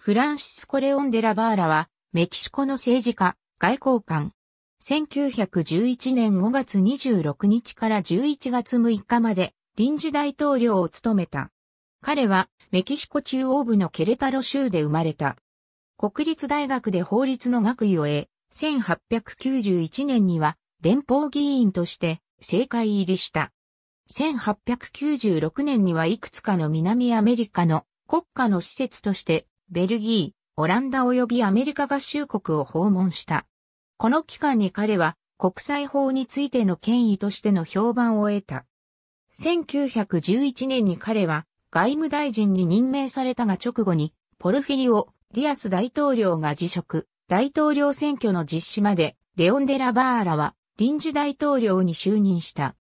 フランシスコ・レオン・デラ・バーラは、メキシコの政治家、外交官。1911年5月26日から11月6日まで、臨時大統領を務めた。彼は、メキシコ中央部のケレタロ州で生まれた。国立大学で法律の学位を得、1891年には、連邦議員として、政界入りした。1896年にはいくつかの南アメリカの国家の施設としてベルギー、オランダ及びアメリカ合衆国を訪問した。この期間に彼は国際法についての権威としての評判を得た。1911年に彼は外務大臣に任命されたが直後にポルフィリオ・ディアス大統領が辞職、大統領選挙の実施までレオン・デラ・バーラは臨時大統領に就任した。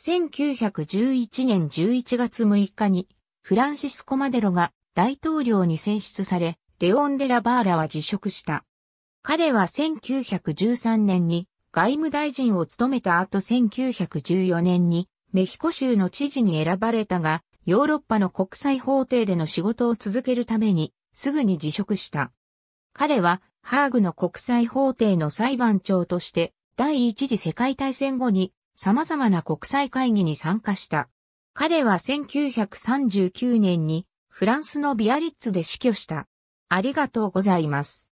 1911年11月6日にフランシスコ・マデロが大統領に選出され、レオン・デラ・バーラは辞職した。彼は1913年に外務大臣を務めた後1914年にメヒコ州の知事に選ばれたが、ヨーロッパの国際法廷での仕事を続けるためにすぐに辞職した。彼はハーグの国際法廷の裁判長として第一次世界大戦後に様々な国際会議に参加した。彼は1939年にフランスのビアリッツで死去した。ありがとうございます。